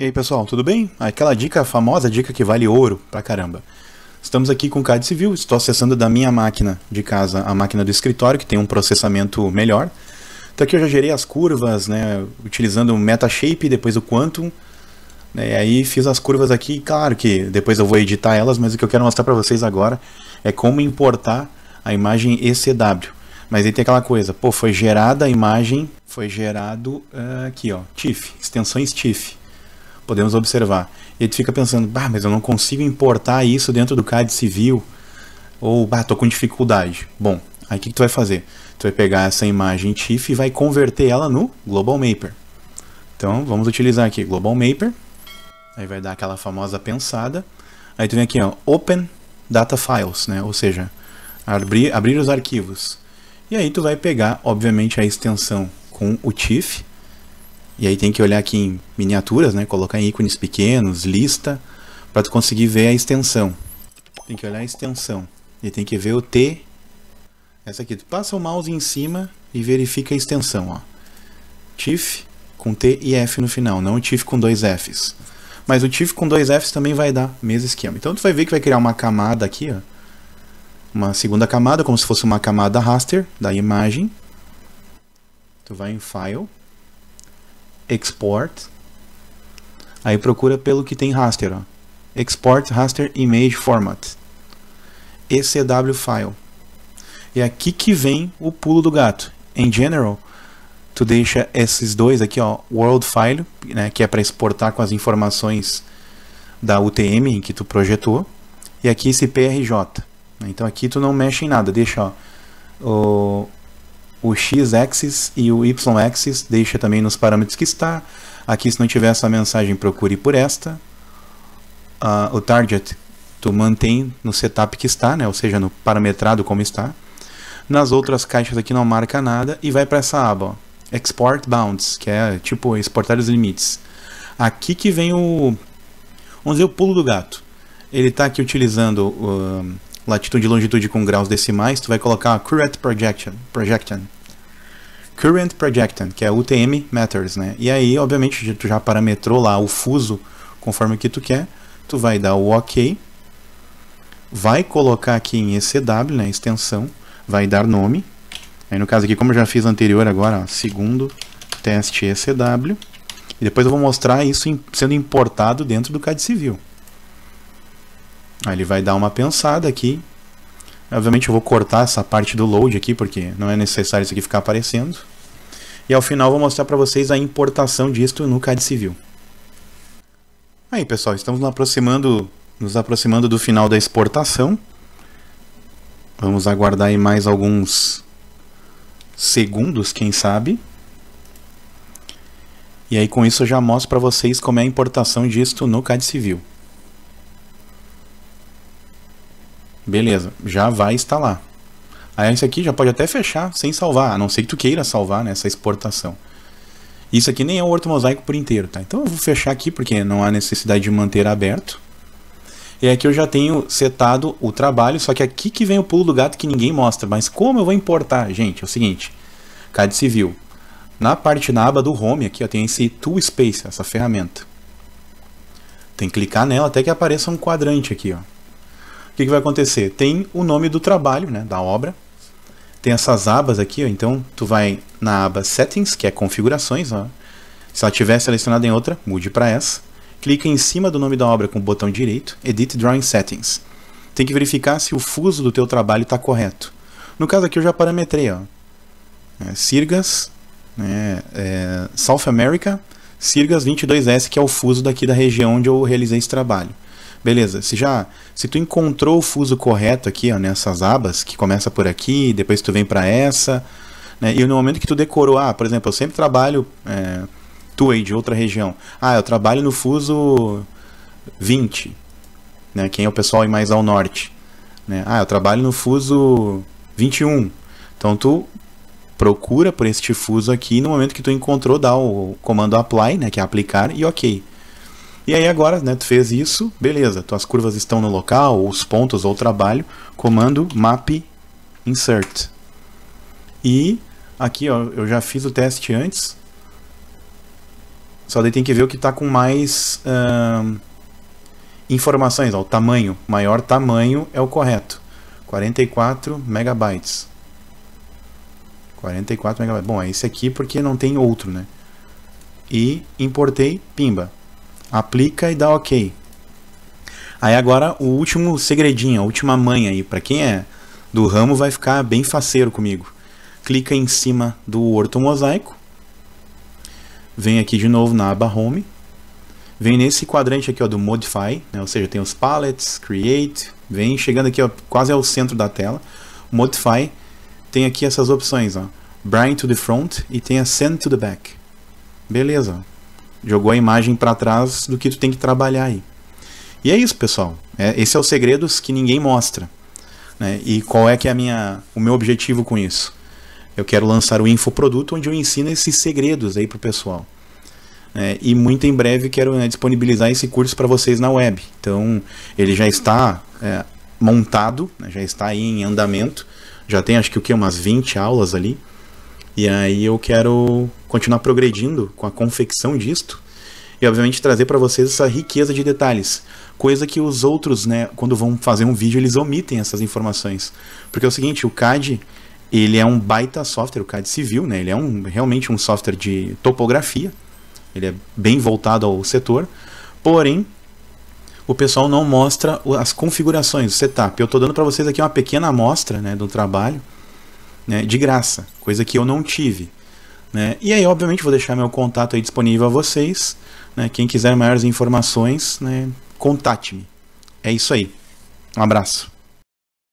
E aí pessoal, tudo bem? Aquela dica famosa, dica que vale ouro pra caramba. Estamos aqui com o CAD Civil, estou acessando da minha máquina de casa a máquina do escritório, que tem um processamento melhor. Então aqui eu já gerei as curvas, né, utilizando o MetaShape, depois o Quantum. Né, e aí fiz as curvas aqui, claro que depois eu vou editar elas, mas o que eu quero mostrar para vocês agora é como importar a imagem ECW. Mas aí tem aquela coisa, pô, foi gerada a imagem, foi gerado uh, aqui ó, TIFF, extensões TIFF podemos observar. E tu fica pensando, bah, mas eu não consigo importar isso dentro do CAD civil, ou bah, tô com dificuldade. Bom, aí o que, que tu vai fazer? Tu vai pegar essa imagem TIFF e vai converter ela no Global Mapper. Então vamos utilizar aqui Global Mapper, aí vai dar aquela famosa pensada. Aí tu vem aqui, ó, Open Data Files, né? ou seja, abrir, abrir os arquivos. E aí tu vai pegar, obviamente, a extensão com o TIFF, e aí tem que olhar aqui em miniaturas, né? Colocar em ícones pequenos, lista, para tu conseguir ver a extensão. Tem que olhar a extensão. E tem que ver o T. Essa aqui. Tu passa o mouse em cima e verifica a extensão, ó. TIFF com T e F no final, não o TIFF com dois Fs. Mas o TIFF com dois Fs também vai dar mesmo esquema. Então tu vai ver que vai criar uma camada aqui, ó. Uma segunda camada, como se fosse uma camada raster da imagem. Tu vai em File, export. Aí procura pelo que tem raster, ó. Export raster image format. ECW file. E aqui que vem o pulo do gato. Em general, tu deixa esses dois aqui, ó, world file, né, que é para exportar com as informações da UTM em que tu projetou, e aqui esse PRJ. Então aqui tu não mexe em nada, deixa ó, o o x-axis e o y-axis, deixa também nos parâmetros que está. Aqui, se não tiver essa mensagem, procure por esta. Uh, o target tu mantém no setup que está, né? ou seja, no parametrado como está. Nas outras caixas aqui não marca nada e vai para essa aba, ó, Export Bounds, que é tipo exportar os limites. Aqui que vem o, vamos dizer, o pulo do gato. Ele está aqui utilizando uh, latitude e longitude com graus decimais, tu vai colocar correct Projection, projection Current projection que é UTM Matters, né? E aí, obviamente, tu já parametrou lá o fuso conforme o que tu quer, tu vai dar o OK, vai colocar aqui em ECW, né, extensão, vai dar nome, aí no caso aqui, como eu já fiz anterior agora, ó, segundo teste ECW, e depois eu vou mostrar isso sendo importado dentro do CAD Civil. Aí ele vai dar uma pensada aqui, Obviamente eu vou cortar essa parte do load aqui, porque não é necessário isso aqui ficar aparecendo. E ao final vou mostrar para vocês a importação disto no CAD Civil. Aí pessoal, estamos nos aproximando, nos aproximando do final da exportação. Vamos aguardar aí mais alguns segundos, quem sabe. E aí com isso eu já mostro para vocês como é a importação disto no CAD Civil. Beleza, já vai instalar. Aí isso aqui já pode até fechar sem salvar, a não ser que tu queira salvar nessa né, exportação. Isso aqui nem é o ortomosaico por inteiro, tá? Então eu vou fechar aqui porque não há necessidade de manter aberto. E aqui eu já tenho setado o trabalho, só que aqui que vem o pulo do gato que ninguém mostra. Mas como eu vou importar? Gente, é o seguinte, CAD Civil. Na parte na aba do Home aqui, ó, tem esse Tool Space, essa ferramenta. Tem que clicar nela até que apareça um quadrante aqui, ó que, que vai acontecer? Tem o nome do trabalho, né, da obra. Tem essas abas aqui, ó, então tu vai na aba Settings, que é configurações, ó. Se ela estiver selecionada em outra, mude para essa. Clica em cima do nome da obra com o botão direito, Edit Drawing Settings. Tem que verificar se o fuso do teu trabalho está correto. No caso aqui eu já parametrei, ó. É, Sirgas, né, é, South America, Sirgas 22S, que é o fuso daqui da região onde eu realizei esse trabalho. Beleza, se já se tu encontrou o fuso correto aqui, ó, nessas abas, que começa por aqui, depois tu vem para essa, né? E no momento que tu decorou, ah, por exemplo, eu sempre trabalho é, tu aí de outra região. Ah, eu trabalho no fuso 20, né? Quem é o pessoal aí mais ao norte, né? Ah, eu trabalho no fuso 21. Então tu procura por este fuso aqui, no momento que tu encontrou, dá o comando apply, né, que é aplicar e OK. E aí agora, né, tu fez isso, beleza, tuas curvas estão no local, ou os pontos, ou o trabalho, comando map insert. E aqui, ó, eu já fiz o teste antes, só daí tem que ver o que está com mais informações, ó, o tamanho, maior tamanho é o correto, 44 megabytes. 44 megabytes. Bom, é esse aqui porque não tem outro, né? E importei, pimba aplica e dá ok. Aí agora o último segredinho, a última manha aí, para quem é do ramo vai ficar bem faceiro comigo. Clica em cima do ortomosaico, vem aqui de novo na aba Home, vem nesse quadrante aqui ó, do Modify, né? ou seja, tem os Palettes, Create, vem chegando aqui ó, quase ao centro da tela, Modify, tem aqui essas opções, ó, Brighten to the Front e tem a Send to the Back. Beleza, Jogou a imagem para trás do que tu tem que trabalhar aí. E é isso, pessoal. É, esse é o segredo que ninguém mostra. Né? E qual é que é a minha, o meu objetivo com isso? Eu quero lançar o infoproduto onde eu ensino esses segredos aí pro pessoal. É, e muito em breve quero né, disponibilizar esse curso para vocês na web. Então ele já está é, montado, né, já está aí em andamento. Já tem acho que o que umas 20 aulas ali. E aí eu quero continuar progredindo com a confecção disto e obviamente trazer para vocês essa riqueza de detalhes, coisa que os outros, né, quando vão fazer um vídeo, eles omitem essas informações. Porque é o seguinte, o CAD, ele é um baita software, o CAD civil, né? Ele é um realmente um software de topografia. Ele é bem voltado ao setor. Porém, o pessoal não mostra as configurações, o setup. Eu estou dando para vocês aqui uma pequena amostra né, do trabalho né, de graça, coisa que eu não tive. Né? E aí, obviamente, vou deixar meu contato aí disponível a vocês. Né? Quem quiser maiores informações, né, contate-me. É isso aí. Um abraço.